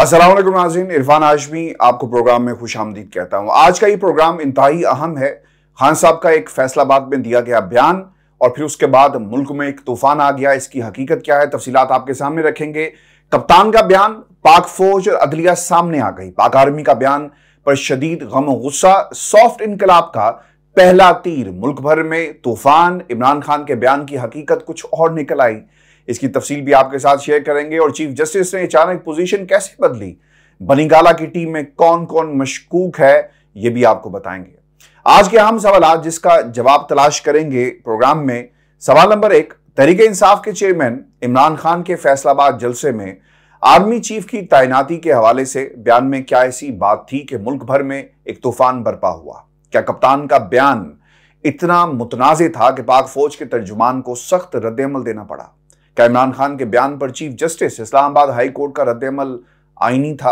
असलम नाजीन इरफान आजमी आपको प्रोग्राम में खुश आमदीद कहता हूँ आज का ये प्रोग्राम इंतहाई अहम है खान साहब का एक फैसलाबाद में दिया गया बयान और फिर उसके बाद मुल्क में एक तूफान आ गया इसकी हकीकत क्या है तफसीत आपके सामने रखेंगे कप्तान का बयान पाक फौज और अदलिया सामने आ गई पाक आर्मी का बयान पर शदीद गम गुस्सा सॉफ्ट इनकलाब का पहला तीर मुल्क भर में तूफान इमरान खान के बयान की हकीकत कुछ और निकल आई इसकी तफसील भी आपके साथ शेयर करेंगे और चीफ जस्टिस ने अचानक पोजीशन कैसे बदली बनीगाला की टीम में कौन कौन मशकूक है यह भी आपको बताएंगे आज के अहम सवाल जिसका जवाब तलाश करेंगे प्रोग्राम में सवाल नंबर एक तरीके इंसाफ के चेयरमैन इमरान खान के फैसलाबाद जलसे में आर्मी चीफ की तैनाती के हवाले से बयान में क्या ऐसी बात थी कि मुल्क भर में एक तूफान बरपा हुआ क्या कप्तान का बयान इतना मुतनाज़ था कि पाक फौज के तर्जुमान को सख्त रद्दमल देना पड़ा क्या इमरान खान के बयान पर chief justice Islamabad high court का रद्दमल आइनी था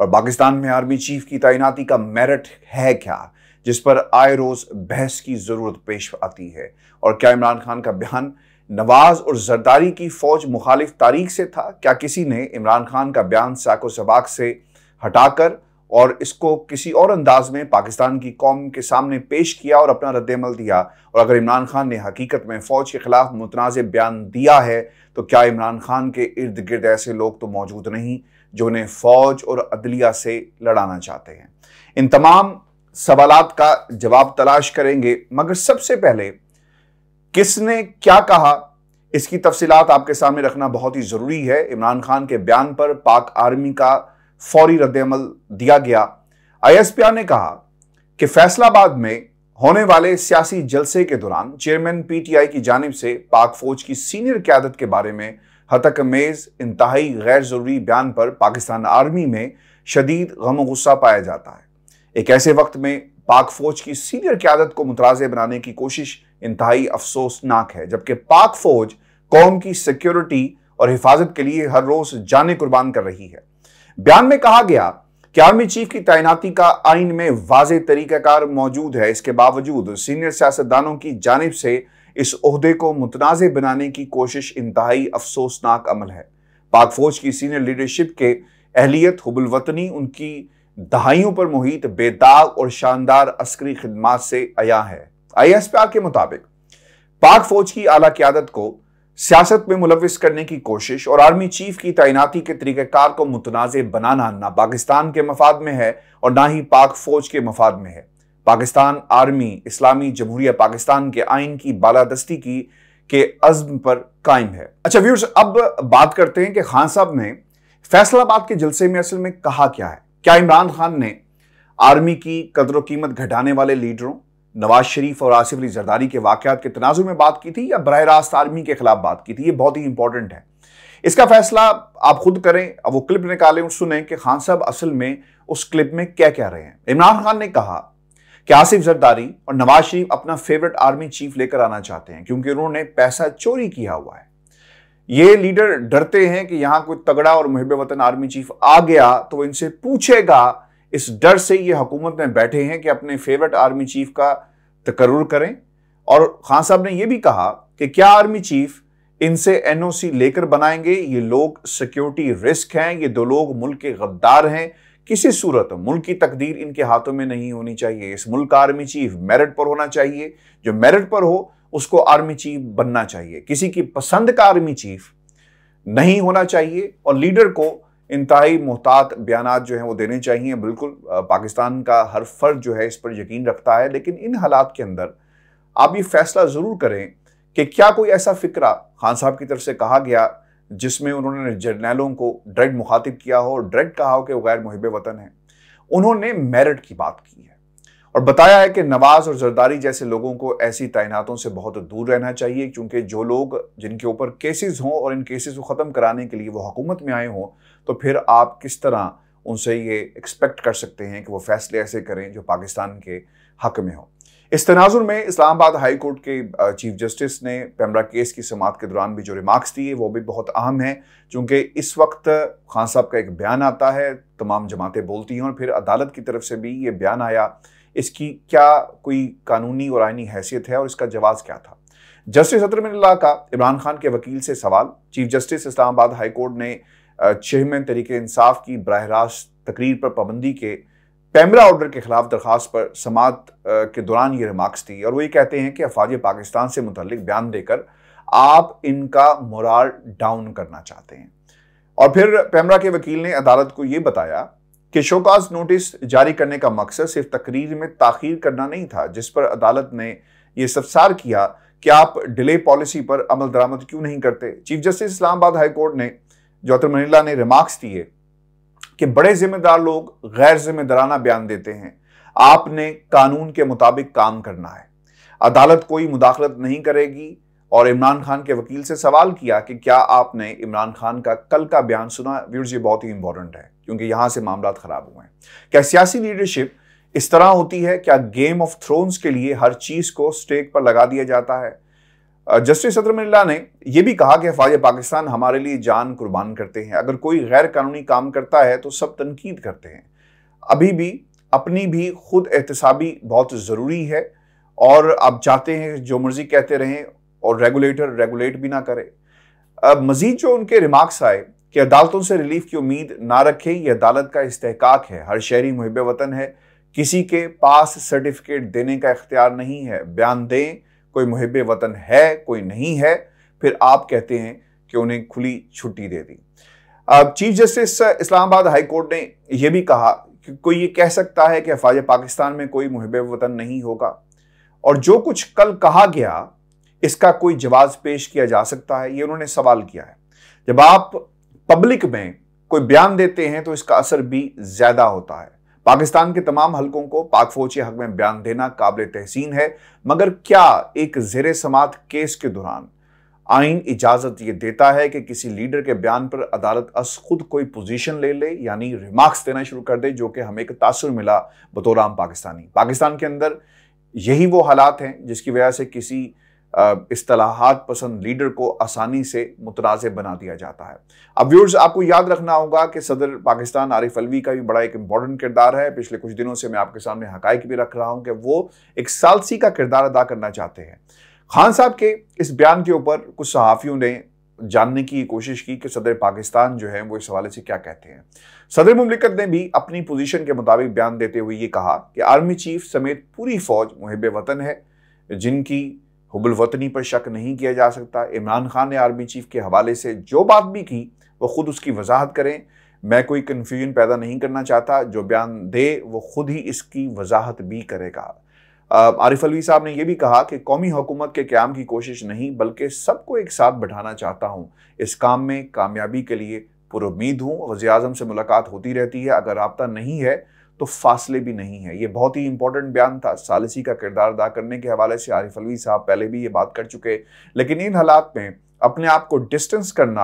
और पाकिस्तान में आर्मी चीफ की तैनाती का मेरिट है क्या जिस पर आए रोज बहस की जरूरत पेश आती है और क्या इमरान खान का बयान नवाज और जरदारी की फौज मुखालिफ तारीख से था क्या किसी ने इमरान खान का बयान साको सबाक से हटाकर और इसको किसी और अंदाज में पाकिस्तान की कौम के सामने पेश किया और अपना रद्दमल दिया और अगर इमरान खान ने हकीकत में फ़ौज के ख़िलाफ़ मुतनाज़ बयान दिया है तो क्या इमरान खान के इर्द गिर्द ऐसे लोग तो मौजूद नहीं जो उन्हें फ़ौज और अदलिया से लड़ाना चाहते हैं इन तमाम सवाल का जवाब तलाश करेंगे मगर सबसे पहले किसने क्या कहा इसकी तफसीत आपके सामने रखना बहुत ही ज़रूरी है इमरान खान के बयान पर पाक आर्मी का फौरी रद्दमल दिया गया आई ने कहा कि फैसलाबाद में होने वाले सियासी जलसे के दौरान चेयरमैन पीटीआई की जानब से पाक फौज की सीनियर क्यादत के बारे में हतकमेज इंतहाई गैर ज़रूरी बयान पर पाकिस्तान आर्मी में शदीद गम गुस्सा पाया जाता है एक ऐसे वक्त में पाक फौज की सीनियर क्यादत को मुतराज बनाने की कोशिश इंतहाई अफसोसनाक है जबकि पाक फौज कौम की सिक्योरिटी और हिफाजत के लिए हर रोज़ जाने कुर्बान कर रही है बयान में कहा गया कि आर्मी चीफ की तैनाती का आइन में वाज तरीकाकार मौजूद है इसके बावजूद सीनियर सियासतदानों की जानब से इस अहदे को मुतनाज़ बनाने की कोशिश इंतहाई अफसोसनाक अमल है पाक फौज की सीनियर लीडरशिप के अहलियत हबुलवतनी उनकी दहाइयों पर मुहित बेदाग और शानदार अस्करी खदमात से आया है आई एस पी आर के मुताबिक पाक फौज की आला क्यादत को सियासत में मुलविस करने की कोशिश और आर्मी चीफ की तैनाती के तरीक़ार को मुतनाज़ बनाना ना पाकिस्तान के मफाद में है और ना ही पाक फौज के मफाद में है पाकिस्तान आर्मी इस्लामी जमहूरिया पाकिस्तान के आइन की बालादस्ती की के अज़म पर कायम है अच्छा व्यूर्स अब बात करते हैं कि खान साहब ने फैसलाबाद के जलसे में असल में कहा क्या है क्या इमरान खान ने आर्मी की कदर कीमत घटाने वाले लीडरों नवाज शरीफ और आसिफ अली जरदारी के वाकत के तनाजुर में बात की थी या बरह रास्त आर्मी के खिलाफ बात की थी ये बहुत ही इंपॉर्टेंट है इसका फैसला आप खुद करें अब वो क्लिप निकालें और सुने कि खान साहब असल में उस क्लिप में क्या कह रहे हैं इमरान खान ने कहा कि आसिफ जरदारी और नवाज शरीफ अपना फेवरेट आर्मी चीफ लेकर आना चाहते हैं क्योंकि उन्होंने पैसा चोरी किया हुआ है ये लीडर डरते हैं कि यहां कोई तगड़ा और मुहब वतन आर्मी चीफ आ गया तो इनसे पूछेगा इस डर से ये हुकूमत में बैठे हैं कि अपने फेवरेट आर्मी चीफ का तकर्र करें और खान साहब ने यह भी कहा कि क्या आर्मी चीफ इनसे एनओसी लेकर बनाएंगे ये लोग सिक्योरिटी रिस्क हैं ये दो लोग मुल्क के गद्दार हैं किसी सूरत मुल्क की तकदीर इनके हाथों में नहीं होनी चाहिए इस मुल्क का आर्मी चीफ मेरिट पर होना चाहिए जो मेरिट पर हो उसको आर्मी चीफ बनना चाहिए किसी की पसंद का आर्मी चीफ नहीं होना चाहिए और लीडर को इंतहाई मोहतात बयान जो हैं वो देने चाहिए बिल्कुल पाकिस्तान का हर फर्द जो है इस पर यकीन रखता है लेकिन इन हालात के अंदर आप ये फैसला ज़रूर करें कि क्या कोई ऐसा फ़िक्रा खान साहब की तरफ से कहा गया जिसमें उन्होंने जर्नैलों को ड्रेड मुखातिब किया हो ड्रेड कहा हो कि वो गैर मुहब वतन है उन्होंने मेरिट की बात की है और बताया है कि नवाज और जरदारी जैसे लोगों को ऐसी तैनातों से बहुत दूर रहना चाहिए क्योंकि जो लोग जिनके ऊपर केसेस हों और इन केसेस को ख़त्म कराने के लिए वो हुकूमत में आए हों तो फिर आप किस तरह उनसे ये एक्सपेक्ट कर सकते हैं कि वो फैसले ऐसे करें जो पाकिस्तान के हक में हो इस तनाजुर में इस्लामाबाद हाई कोर्ट के चीफ जस्टिस ने पैमरा केस की समात के दौरान भी जो रिमार्क्स दिए वो भी बहुत अहम हैं क्योंकि इस वक्त खान साहब का एक बयान आता है तमाम जमातें बोलती हैं और फिर अदालत की तरफ से भी ये बयान आया इसकी क्या कोई कानूनी और आइनी हैसियत है और इसका जवाब क्या था जस्टिस अतरमिल्ला का इमरान खान के वकील से सवाल chief justice Islamabad high court ने चेयरमैन तरीके इंसाफ की बरह रास्त तकरीर पर पाबंदी के पैमरा ऑर्डर के खिलाफ दरख्वास्त पर समात के दौरान ये रिमार्क्स थी और वो ये कहते हैं कि अफवाज पाकिस्तान से मुतलिक बयान देकर आप इनका मोराल डाउन करना चाहते हैं और फिर पैमरा के वकील ने अदालत को ये बताया कि शोकाज नोटिस जारी करने का मकसद सिर्फ तकरीर में ताखिर करना नहीं था जिस पर अदालत ने यह सफसार किया कि आप डिले पॉलिसी पर अमल दरामद क्यों नहीं करते चीफ जस्टिस इस्लामाबाद हाईकोर्ट ने ज्योतिर्मणिला ने रिमार्क्स दिए कि बड़े जिम्मेदार लोग गैर जिम्मेदाराना बयान देते हैं आपने कानून के मुताबिक काम करना है अदालत कोई मुदाखलत नहीं करेगी और इमरान खान के वकील से सवाल किया कि क्या आपने इमरान खान का कल का बयान सुना वीर जी बहुत ही इंपॉर्टेंट है क्योंकि यहां से मामला खराब हुए हैं क्या सियासी लीडरशिप इस तरह होती है क्या गेम ऑफ थ्रोन्स के लिए हर चीज को स्टेक पर लगा दिया जाता है जस्टिस सत्र मिल्ला ने यह भी कहा कि हफाज पाकिस्तान हमारे लिए जान कुर्बान करते हैं अगर कोई गैर कानूनी काम करता है तो सब तनकीद करते हैं अभी भी अपनी भी खुद एहतसाबी बहुत ज़रूरी है और आप चाहते हैं जो मर्जी कहते रहें और रेगुलेटर रेगुलेट भी ना करे अब मजीद जो उनके रिमार्क्स आए कि अदालतों से रिलीफ की उम्मीद ना रखें यह अदालत का इस्तेकाक है हर शहरी मुहब वतन है किसी के पास सर्टिफिकेट देने का इख्तियार नहीं है बयान दें कोई मुहब वतन है कोई नहीं है फिर आप कहते हैं कि उन्हें खुली छुट्टी दे दी अब chief justice Islamabad high court ने यह भी कहा कि कोई ये कह सकता है कि हफाज पाकिस्तान में कोई मुहब वतन नहीं होगा और जो कुछ कल कहा गया इसका कोई जवाब पेश किया जा सकता है ये उन्होंने सवाल किया है जब आप पब्लिक में कोई बयान देते हैं तो इसका असर भी ज़्यादा होता है पाकिस्तान के तमाम हलकों को पाक फौज के हक में बयान देना काबिल तहसीन है मगर क्या एक जेर समात केस के दौरान आइन इजाजत ये देता है कि किसी लीडर के बयान पर अदालत अस खुद कोई पोजीशन ले ले यानी रिमार्क्स देना शुरू कर दे जो कि हमें एक तासर मिला बतौर आम पाकिस्तानी पाकिस्तान के अंदर यही वो हालात हैं जिसकी वजह से किसी असलाहत पसंद लीडर को आसानी से मुतनाज़ बना दिया जाता है अब व्यूर्स आपको याद रखना होगा कि सदर पाकिस्तान आरिफ अलवी का भी बड़ा एक इंपॉर्टेंट किरदार है पिछले कुछ दिनों से मैं आपके सामने हक भी रख रहा हूँ कि वो एक सालसी का किरदार अदा करना चाहते हैं खान साहब के इस बयान के ऊपर कुछ सहाफ़ियों ने जानने की कोशिश की कि सदर पाकिस्तान जो है वो इस हवाले से क्या कहते हैं सदर ममलिकत ने भी अपनी पोजीशन के मुताबिक बयान देते हुए ये कहा कि आर्मी चीफ समेत पूरी फौज मुहब वतन है जिनकी हुबुलवतनी पर शक नहीं किया जा सकता इमरान खान ने आर्मी चीफ के हवाले से जो बात भी की वो ख़ुद उसकी वजाहत करें मैं कोई कन्फ्यूजन पैदा नहीं करना चाहता जो बयान दे वो खुद ही इसकी वजाहत भी करेगा आरिफ अलवी साहब ने यह भी कहा कि कौमी हुकूमत के क्याम की कोशिश नहीं बल्कि सबको एक साथ बैठाना चाहता हूँ इस काम में कामयाबी के लिए पुरुद हूँ वजी अजम से मुलाकात होती रहती है अगर रबता नहीं है तो फासले भी नहीं है ये बहुत ही इंपॉर्टेंट बयान था सालसी का किरदार अदा करने के हवाले से आरिफ अलवी साहब पहले भी ये बात कर चुके लेकिन इन हालात में अपने आप को डिस्टेंस करना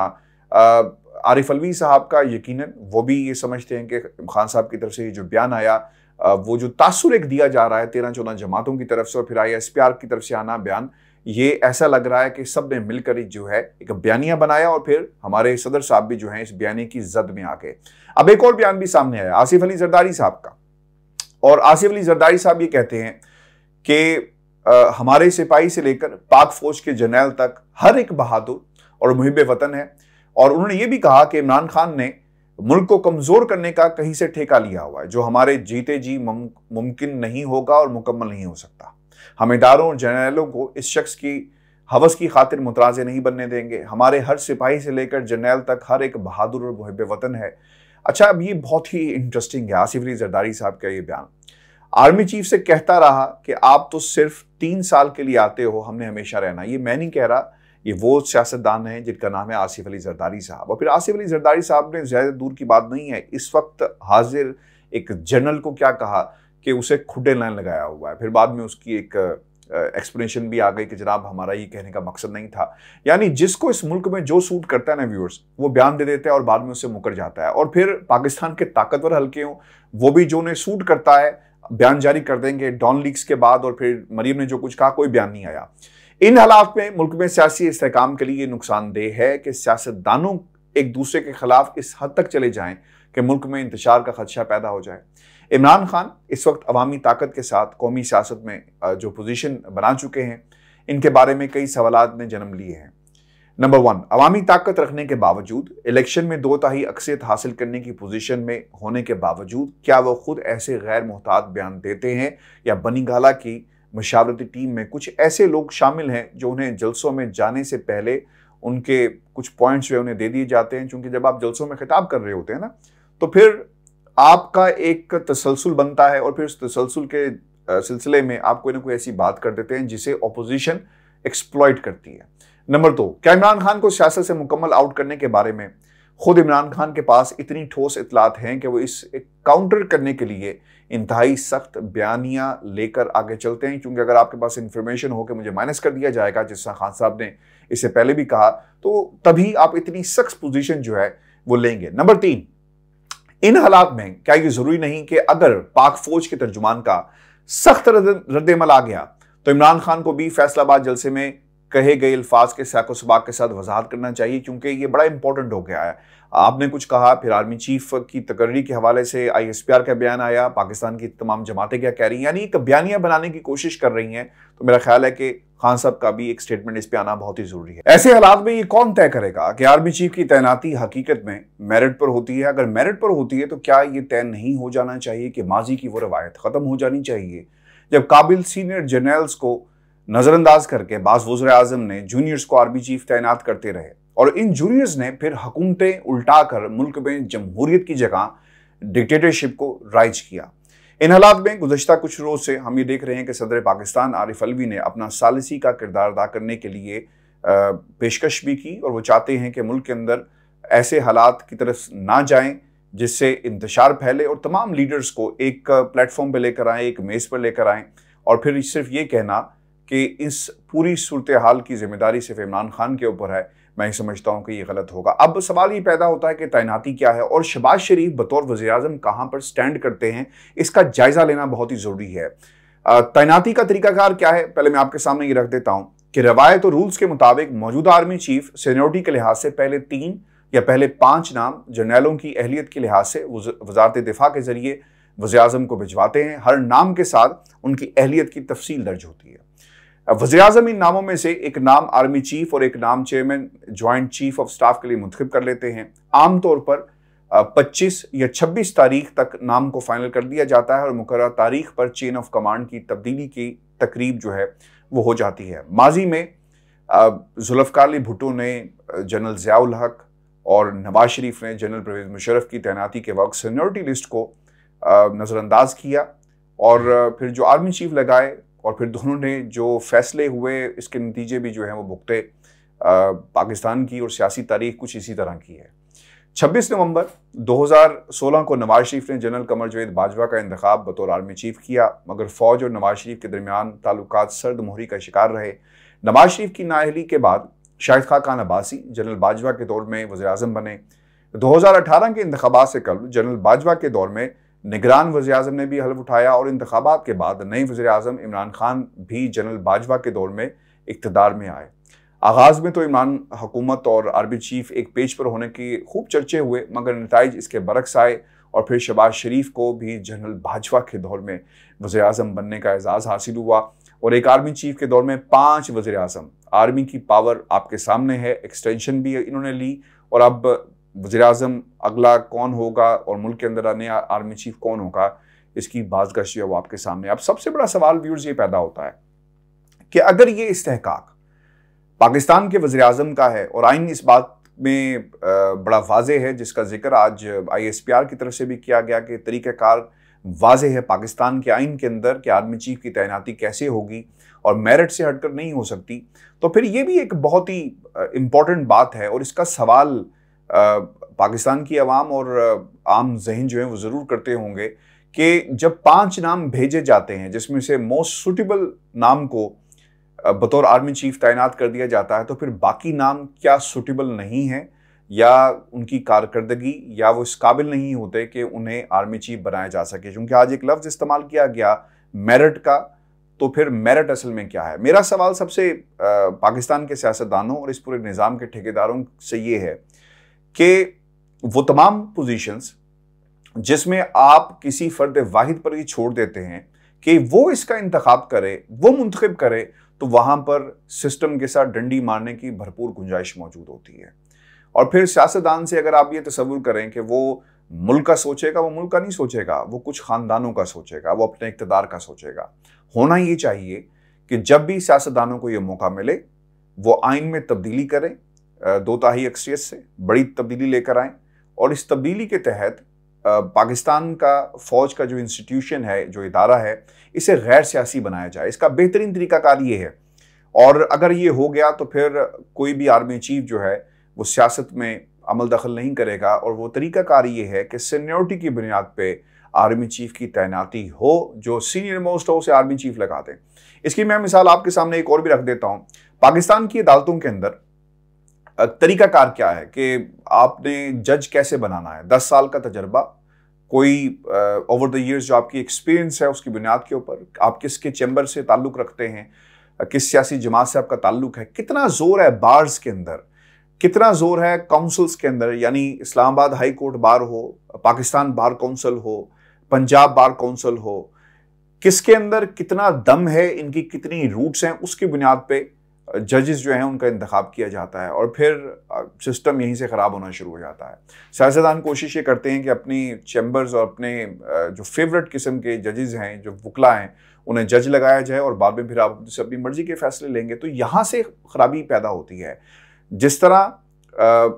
आरिफ अलवी साहब का यकीन वो भी ये समझते हैं कि खान साहब की तरफ से ये जो बयान आया वो जो तासुर एक दिया जा रहा है तेरह चौदह जमातों की तरफ से और फिर आई एस की तरफ से आना बयान ये ऐसा लग रहा है कि सब ने मिलकर जो है एक बयानिया बनाया और फिर हमारे सदर साहब भी जो है इस बयानी की जद में आ गए अब एक और बयान भी सामने आया आसिफ अली जरदारी साहब का और आसिफ अली जरदारी साहब ये कहते हैं कि हमारे सिपाही से लेकर पाक फौज के जनरल तक हर एक बहादुर और मुहिब वतन है और उन्होंने ये भी कहा कि इमरान खान ने मुल्क को कमजोर करने का कहीं से ठेका लिया हुआ है जो हमारे जीते जी मुमकिन नहीं होगा और मुकम्मल नहीं हो सकता हम इदारों और जर्नैलों को इस शख्स की हवस की खातिर मुतराज़े नहीं बनने देंगे हमारे हर सिपाही से लेकर जर्नैल तक हर एक बहादुर और मुहब वतन है अच्छा अब ये बहुत ही इंटरेस्टिंग है आसिफ अली जरदारी साहब का ये बयान आर्मी चीफ से कहता रहा कि आप तो सिर्फ तीन साल के लिए आते हो हमने हमेशा रहना ये मैं नहीं कह रहा ये वो सियासतदान हैं जिनका नाम है आसिफ अली जरदारी साहब और फिर आसिफ अली जरदारी साहब ने ज़्यादा दूर की बात नहीं है इस वक्त हाजिर एक जनरल को क्या कहा कि उसे खुडे लाइन लगाया हुआ है फिर बाद में उसकी एक एक्सप्लेनेशन भी आ गई कि जनाब हमारा ये कहने का मकसद नहीं था यानी जिसको इस मुल्क में जो सूट करता है ना व्यूअर्स वो बयान दे देते हैं और बाद में उसे मुकर जाता है और फिर पाकिस्तान के ताकतवर हल्के हों वो भी जो उन्हें सूट करता है बयान जारी कर देंगे डॉन लीक्स के बाद और फिर मरीम ने जो कुछ कहा कोई बयान नहीं आया इन हालात में मुल्क में सियासी इसकाम के लिए नुकसानदेह है कि सियासतदानों एक दूसरे के खिलाफ इस हद तक चले जाएं कि मुल्क में इंतजार का खदशा पैदा हो जाए इमरान खान इस वक्त अवामी ताकत के साथ कौमी सियासत में जो पोजीशन बना चुके हैं इनके बारे में कई सवाल ने जन्म लिए हैं नंबर वन अवामी ताकत रखने के बावजूद इलेक्शन में दो ताही अक्सियत हासिल करने की पोजीशन में होने के बावजूद क्या वो खुद ऐसे गैर मोहतात बयान देते हैं या बनीगाला की मशावरती टीम में कुछ ऐसे लोग शामिल हैं जो उन्हें जलसों में जाने से पहले उनके कुछ पॉइंट्स वे उन्हें दे दिए जाते हैं क्योंकि जब आप जलसों में खिताब कर रहे होते हैं ना तो फिर आपका एक तसलसल बनता है और फिर उस तसलसल के सिलसिले में आप कोई ना कोई ऐसी बात कर देते हैं जिसे अपोजिशन एक्सप्लॉयट करती है नंबर दो क्या इमरान खान को सियासत से मुकम्मल आउट करने के बारे में खुद इमरान खान के पास इतनी ठोस इतलात हैं कि वो इस काउंटर करने के लिए इंतहाई सख्त बयानियां लेकर आगे चलते हैं क्योंकि अगर आपके पास इंफॉर्मेशन हो कि मुझे माइनस कर दिया जाएगा जिस तरह खान साहब ने इससे पहले भी कहा तो तभी आप इतनी सख्त पोजीशन जो है वो लेंगे नंबर तीन इन हालात में क्या ये जरूरी नहीं कि अगर पाक फौज के तर्जुमान का सख्त रद्दमल आ गया तो इमरान खान को भी फैसलाबाद जलसे में कहे गए अल्फाज के सैको सबाक के साथ वजाहत करना चाहिए क्योंकि ये बड़ा इंपॉर्टेंट हो गया है आपने कुछ कहा फिर आर्मी चीफ की तकर्री के हवाले से आई एस पी आर का बयान आया पाकिस्तान की तमाम जमातें क्या कह रही हैं यानी एक बयानियाँ बनाने की कोशिश कर रही हैं तो मेरा ख्याल है कि खान साहब का भी एक स्टेटमेंट इस पर आना बहुत ही जरूरी है ऐसे हालात में ये कौन तय करेगा कि आर्मी चीफ की तैनाती हकीकत में मेरिट पर होती है अगर मेरिट पर होती है तो क्या ये तय नहीं हो जाना चाहिए कि माजी की वो रवायत ख़त्म हो जानी चाहिए जब काबिल सीनियर जर्नल्स को नज़रअंदाज करके बास वजर अजम ने जूनियर्स को आर्मी चीफ तैनात करते रहे और इन जूनियर्स ने फिर हुकूमतें उल्टा कर मुल्क में जमहूरियत की जगह डिक्टेटरशिप को राइज किया इन हालात में गुजशत कुछ रोज से हम ये देख रहे हैं कि सदर पाकिस्तान आरिफ अलवी ने अपना सालसी का किरदार अदा करने के लिए पेशकश भी की और वो चाहते हैं कि मुल्क के अंदर ऐसे हालात की तरफ ना जाएं जिससे इंतशार फैले और तमाम लीडर्स को एक प्लेटफॉर्म पर लेकर आएँ एक मेज़ पर लेकर आएँ और फिर सिर्फ ये कहना कि इस पूरी सूरत हाल की जिम्मेदारी सिर्फ इमरान खान के ऊपर है मैं समझता हूँ कि ये गलत होगा अब सवाल ये पैदा होता है कि तैनाती क्या है और शबाज शरीफ बतौर वजी अजम कहाँ पर स्टैंड करते हैं इसका जायज़ा लेना बहुत ही ज़रूरी है तैनाती का तरीकाकार क्या है पहले मैं आपके सामने ये रख देता हूँ कि रवायत और रूल्स के मुताबिक मौजूदा आर्मी चीफ सीनियोरिटी के लिहाज से पहले तीन या पहले पाँच नाम जर्नैलों की अहलियत के लिहाज से वजारत दिफा के जरिए वजी को भिजवाते हैं हर नाम के साथ उनकी अहलियत की तफसील दर्ज होती है वजी अजम इन नामों में से एक नाम आर्मी चीफ और एक नाम chairman joint chief of staff के लिए मुंतब कर लेते हैं आमतौर पर 25 या 26 तारीख तक नाम को फाइनल कर दिया जाता है और मुकर तारीख पर चेन ऑफ कमांड की तब्दीली की तकरीब जो है वो हो जाती है माजी में जुल्फ़ार भुटो ने जनरल जयाउल हक और नवाज शरीफ ने जनरल परवेज मुशरफ की तैनाती के वक्त सीनियरिटी लिस्ट को नज़रअंदाज किया और फिर जो आर्मी चीफ लगाए और फिर दोनों ने जो फैसले हुए इसके नतीजे भी जो हैं वो भुगते पाकिस्तान की और सियासी तारीख कुछ इसी तरह की है 26 नवंबर 2016 को नवाज शरीफ ने जनरल कमर जवेद बाजवा का इंतबाब बतौर आर्मी चीफ किया मगर फौज और नवाज शरीफ के दरमियान ताल्लुक सर्द मोहरी का शिकार रहे नवाज शरीफ की नाहली के बाद शाहिद खा खान अब्बासी जनरल बाजवा के दौर में वजे अजम बने 2018 के इंतबात से कल जनरल बाजवा के दौर में निगरान वजी अजम ने भी हल्फ उठाया और इंतबात के बाद नए वजे अजम इमरान खान भी जनरल बाजवा के दौर में इकतदार में आए आगाज़ में तो इमरान हुकूमत और आर्मी चीफ एक पेज पर होने की खूब चर्चे हुए मगर नतज इसके बरक्स आए और फिर शबाज शरीफ को भी जनरल भाजपा के दौर में वजे अजम बनने का एजाज़ हासिल हुआ और एक आर्मी चीफ के दौर में पाँच वजे अजम आर्मी की पावर आपके सामने है एक्सटेंशन भी इन्होंने ली और अब वजे अजम अगला कौन होगा और मुल्क के अंदर नया आर्मी चीफ कौन होगा इसकी बाजगशी वो आपके सामने अब सबसे बड़ा सवाल व्यूर्स ये पैदा होता है कि अगर ये इस्तेक पाकिस्तान के वजे अजम का है और आइन इस बात में बड़ा वाज है जिसका जिक्र आज आई एस पी आर की तरफ से भी किया गया कि तरीक़ाकार वाज है पाकिस्तान के आइन के अंदर कि आर्मी चीफ की तैनाती कैसे होगी और मेरिट से हटकर नहीं हो सकती तो फिर ये भी एक बहुत ही इम्पॉर्टेंट बात है और इसका सवाल पाकिस्तान की आवाम और आम जहन जो है वो ज़रूर करते होंगे कि जब पांच नाम भेजे जाते हैं जिसमें से मोस्ट सुटेबल नाम को बतौर आर्मी चीफ तैनात कर दिया जाता है तो फिर बाकी नाम क्या सुटेबल नहीं है या उनकी कारकर्दगी या वो इस काबिल नहीं होते कि उन्हें आर्मी चीफ बनाया जा सके क्योंकि आज एक लफ्ज़ इस्तेमाल किया गया मेरिट का तो फिर मेरिट असल में क्या है मेरा सवाल सबसे पाकिस्तान के सियासतदानों और इस पूरे निज़ाम के ठेकेदारों से ये है कि वो तमाम पोजीशंस जिसमें आप किसी फर्द वाहिद पर ही छोड़ देते हैं कि वो इसका इंतखब करे वो मुंतखब करे तो वहाँ पर सिस्टम के साथ डंडी मारने की भरपूर गुंजाइश मौजूद होती है और फिर सियासतदान से अगर आप ये तस्वुर करें कि वो मुल्क का सोचेगा वो मुल्क का नहीं सोचेगा वो कुछ ख़ानदानों का सोचेगा वो अपने इकतदार का सोचेगा होना ये चाहिए कि जब भी सियासतदानों को ये मौका मिले वो आइन में तब्दीली करें दोताही अक्सरियत से बड़ी तब्दीली लेकर आए और इस तब्दीली के तहत पाकिस्तान का फ़ौज का जो इंस्टीट्यूशन है जो इदारा है इसे गैर सियासी बनाया जाए इसका बेहतरीन तरीकाकार ये है और अगर ये हो गया तो फिर कोई भी आर्मी चीफ जो है वो सियासत में अमल दखल नहीं करेगा और वो तरीकाकार ये है कि सीनियोरिटी की बुनियाद पर आर्मी चीफ की तैनाती हो जो सीनियर मोस्ट हो उसे आर्मी चीफ लगा दें इसकी मैं मिसाल आपके सामने एक और भी रख देता हूँ पाकिस्तान की अदालतों के अंदर कार क्या है कि आपने जज कैसे बनाना है दस साल का तजर्बा कोई ओवर द ईयर्स जो आपकी एक्सपीरियंस है उसकी बुनियाद के ऊपर आप किसके चैम्बर से ताल्लुक़ रखते हैं किस सियासी जमात से आपका ताल्लुक है कितना ज़ोर है बार्स के अंदर कितना ज़ोर है काउंसिल्स के अंदर यानी इस्लामाबाद हाई कोर्ट बार हो पाकिस्तान बार काउंसिल हो पंजाब बार काउंसिल हो किसके अंदर कितना दम है इनकी कितनी रूट्स हैं उसकी बुनियाद पे जजेस जो हैं उनका इंतखब किया जाता है और फिर सिस्टम यहीं से ख़राब होना शुरू हो जाता है सियासतदान कोशिश ये करते हैं कि अपनी चैम्बर्स और अपने जो फेवरेट किस्म के जजेस हैं जो वकला हैं उन्हें जज लगाया जाए और बाद में फिर आप जैसे अपनी मर्ज़ी के फैसले लेंगे तो यहाँ से ख़राबी पैदा होती है जिस तरह आ,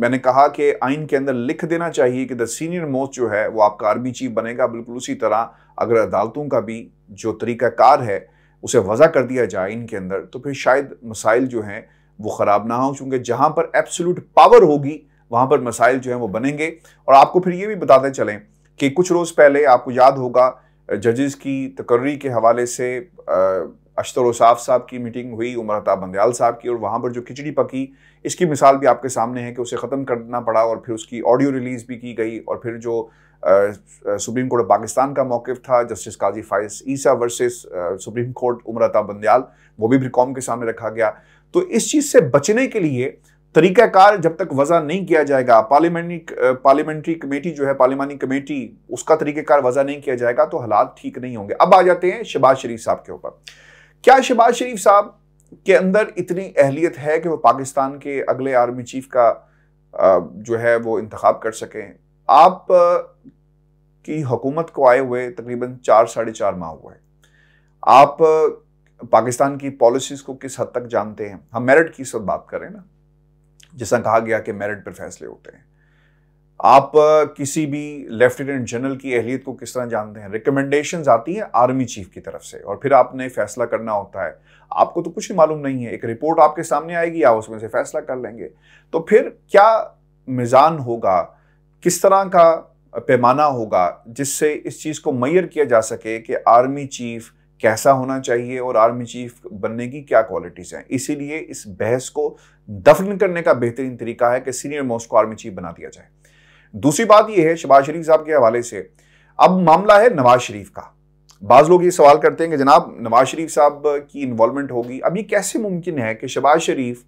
मैंने कहा कि आइन के अंदर लिख देना चाहिए कि द सीनियर मोस्ट जो है वो आपका आर्मी चीफ बनेगा बिल्कुल उसी तरह अगर अदालतों का भी जो तरीक़ाकार है उसे वज़ा कर दिया जाए इनके अंदर तो फिर शायद मसाइल जो हैं वो ख़राब ना हो चूँकि जहाँ पर एब्सोल्यूट पावर होगी वहाँ पर मसाइल जो हैं वो बनेंगे और आपको फिर ये भी बताते चलें कि कुछ रोज़ पहले आपको याद होगा जजेस की तकर्री के हवाले से अशतर उसाफ साहब की मीटिंग हुई उमर अताब बंदयाल साहब की और वहाँ पर जो खिचड़ी पकी इसकी मिसाल भी आपके सामने है कि उसे ख़त्म करना पड़ा और फिर उसकी ऑडियो रिलीज़ भी की गई और फिर जो सुप्रीम कोर्ट ऑफ पाकिस्तान का मौकफ था justice Qazi Faez Isa versus supreme court Umar Ata Bandial वो भी कौम के सामने रखा गया तो इस चीज़ से बचने के लिए तरीक़ाकार जब तक वजह नहीं किया जाएगा पार्लियामेंट्री पार्लियामेंट्री कमेटी जो है पार्लियामानी कमेटी उसका तरीक़ाकार वजह नहीं किया जाएगा तो हालात ठीक नहीं होंगे अब आ जाते हैं शहबाज शरीफ साहब के ऊपर क्या शहबाज शरीफ साहब के अंदर इतनी अहलियत है कि वो पाकिस्तान के अगले आर्मी चीफ का जो है वो इंतखब कर सकें आप की हुकूमत को आए हुए तकरीबन चार साढ़े चार माह हुआ है आप पाकिस्तान की पॉलिसीज़ को किस हद तक जानते हैं हम मेरिट की सब बात करें ना जैसा कहा गया कि मेरिट पर फैसले होते हैं आप किसी भी लेफ्टिनेंट जनरल की अहलियत को किस तरह जानते हैं रिकमेंडेशन आती हैं आर्मी चीफ की तरफ से और फिर आपने फैसला करना होता है आपको तो कुछ ही मालूम नहीं है एक रिपोर्ट आपके सामने आएगी आप उसमें से फैसला कर लेंगे तो फिर क्या मिज़ान होगा किस तरह का पैमाना होगा जिससे इस चीज़ को मैयर किया जा सके कि आर्मी चीफ कैसा होना चाहिए और आर्मी चीफ बनने की क्या क्वालिटीज़ हैं इसीलिए इस बहस को दफन करने का बेहतरीन तरीका है कि सीनियर मोस्ट को आर्मी चीफ बना दिया जाए दूसरी बात यह है शबाज शरीफ साहब के हवाले से अब मामला है नवाज शरीफ का बाज लोग ये सवाल करते हैं कि जनाब नवाज शरीफ साहब की इन्वॉलमेंट होगी अब ये कैसे मुमकिन है कि शबाज शरीफ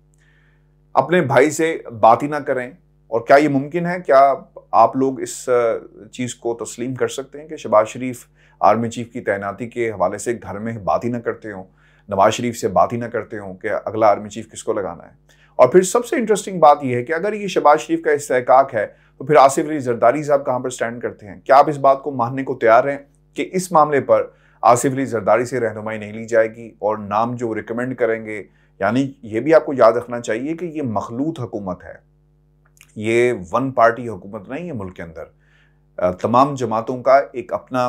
अपने भाई से बात ही ना करें और क्या ये मुमकिन है क्या आप लोग इस चीज़ को तस्लीम कर सकते हैं कि शबाज शरीफ आर्मी चीफ की तैनाती के हवाले से घर में बात ही ना करते हों नवाज शरीफ से बात ही ना करते हों कि अगला आर्मी चीफ किसको लगाना है और फिर सबसे इंटरेस्टिंग बात यह है कि अगर ये शबाज शरीफ का इस्तेकाक है तो फिर आसिफ अली जरदारी साहब कहाँ पर स्टैंड करते हैं क्या आप इस बात को मानने को तैयार हैं कि इस मामले पर आसिफ अली जरदारी से रहनुमाई नहीं ली जाएगी और नाम जो रिकमेंड करेंगे यानी ये भी आपको याद रखना चाहिए कि ये मखलूत हुकूमत है ये वन पार्टी हुकूमत नहीं है मुल्क के अंदर तमाम जमातों का एक अपना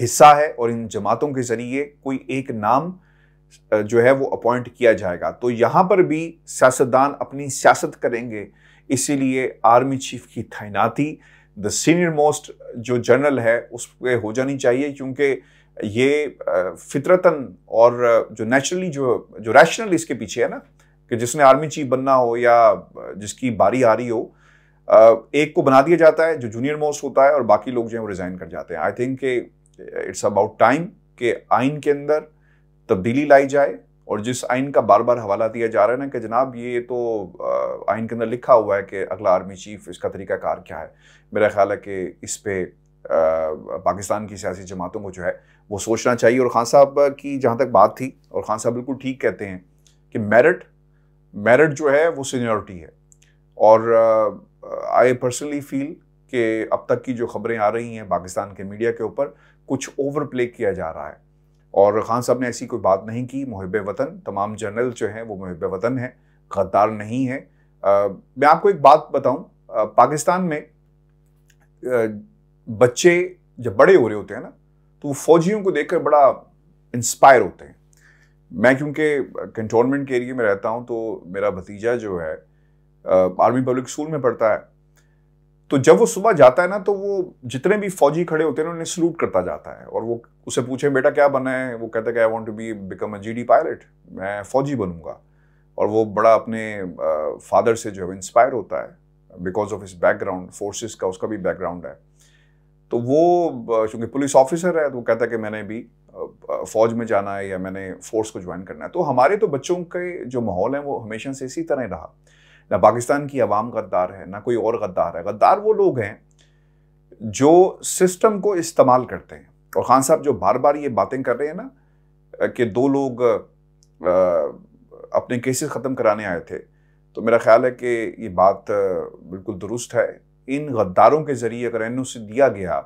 हिस्सा है और इन जमातों के ज़रिए कोई एक नाम जो है वो अपॉइंट किया जाएगा तो यहाँ पर भी सियासतदान अपनी सियासत करेंगे इसीलिए आर्मी चीफ की तैनाती द सीनियर मोस्ट जो जनरल है उस पर हो जानी चाहिए क्योंकि ये फितरतन और जो नेचुरली जो जो रैशनल इसके पीछे है ना कि जिसने आर्मी चीफ बनना हो या जिसकी बारी आ रही हो एक को बना दिया जाता है जो जूनियर मोस्ट होता है और बाकी लोग जो हैं वो रिज़ाइन कर जाते हैं आई थिंक के इट्स अबाउट टाइम के आइन के अंदर तब्दीली लाई जाए और जिस आइन का बार बार हवाला दिया जा रहा है ना कि जनाब ये तो आइन के अंदर लिखा हुआ है कि अगला आर्मी चीफ इसका तरीका कार क्या है मेरा ख्याल है कि इस पर पाकिस्तान की सियासी जमातों को जो है वो सोचना चाहिए और खान साहब की जहाँ तक बात थी और खान साहब बिल्कुल ठीक कहते हैं कि मेरिट मेरिट जो है वो सीनियरिटी है और आई पर्सनली फील कि अब तक की जो खबरें आ रही हैं पाकिस्तान के मीडिया के ऊपर कुछ ओवर प्ले किया जा रहा है और ख़ान साहब ने ऐसी कोई बात नहीं की मुहब वतन तमाम जनरल जो हैं वो मुहब वतन हैं गद्दार नहीं आ, मैं आपको एक बात बताऊं पाकिस्तान में आ, बच्चे जब बड़े हो रहे होते हैं ना तो वो फौजियों को देखकर बड़ा इंस्पायर होते हैं मैं क्योंकि कंटोनमेंट के एरिए में रहता हूँ तो मेरा भतीजा जो है आर्मी पब्लिक स्कूल में पढ़ता है तो जब वो सुबह जाता है ना तो वो जितने भी फौजी खड़े होते हैं उन्हें सलूट करता जाता है और वो उसे पूछे बेटा क्या बना है वो कहता है I want to be become a G D pilot मैं फौजी बनूंगा और वो बड़ा अपने फादर से जो है इंस्पायर होता है because of his background forces का उसका भी बैकग्राउंड है तो वो चूंकि पुलिस ऑफिसर है तो वो कहता है कि मैंने भी फ़ौज में जाना है या मैंने फोर्स को ज्वाइन करना है तो हमारे तो बच्चों के जो माहौल है वो हमेशा से इसी तरह रहा ना पाकिस्तान की आवाम गद्दार है ना कोई और गद्दार है गद्दार वो लोग हैं जो सिस्टम को इस्तेमाल करते हैं और ख़ान साहब जो बार बार ये बातें कर रहे हैं ना कि दो लोग अपने केसेस ख़त्म कराने आए थे तो मेरा ख्याल है कि ये बात बिल्कुल दुरुस्त है इन गद्दारों के ज़रिए अगर एन दिया गया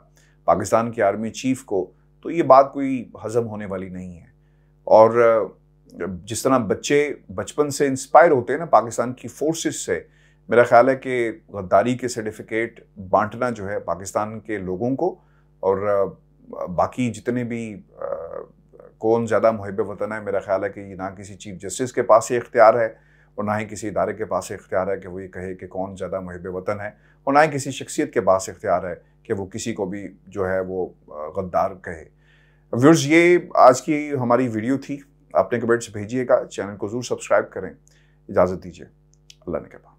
पाकिस्तान की आर्मी चीफ को तो ये बात कोई हजम होने वाली नहीं है और जिस तरह बच्चे बचपन से इंस्पायर होते हैं ना पाकिस्तान की फोर्सेस से मेरा ख्याल है कि गद्दारी के सर्टिफिकेट बांटना जो है पाकिस्तान के लोगों को और बाकी जितने भी कौन ज़्यादा मुहब वतन है मेरा ख्याल है कि ना किसी चीफ जस्टिस के पास ये इख्तियार है और ना ही किसी इदारे के पास इख्तियार है कि वो ये कहे कि कौन ज़्यादा मुहब वतन है और ना ही किसी शख्सियत के पास इख्तियार है कि वो किसी को भी जो है वो गद्दार कहे व्यूर्स ये आज की हमारी वीडियो थी अपने कमेंट्स भेजिएगा चैनल को ज़रूर सब्सक्राइब करें इजाज़त दीजिए अल्लाह ने कहा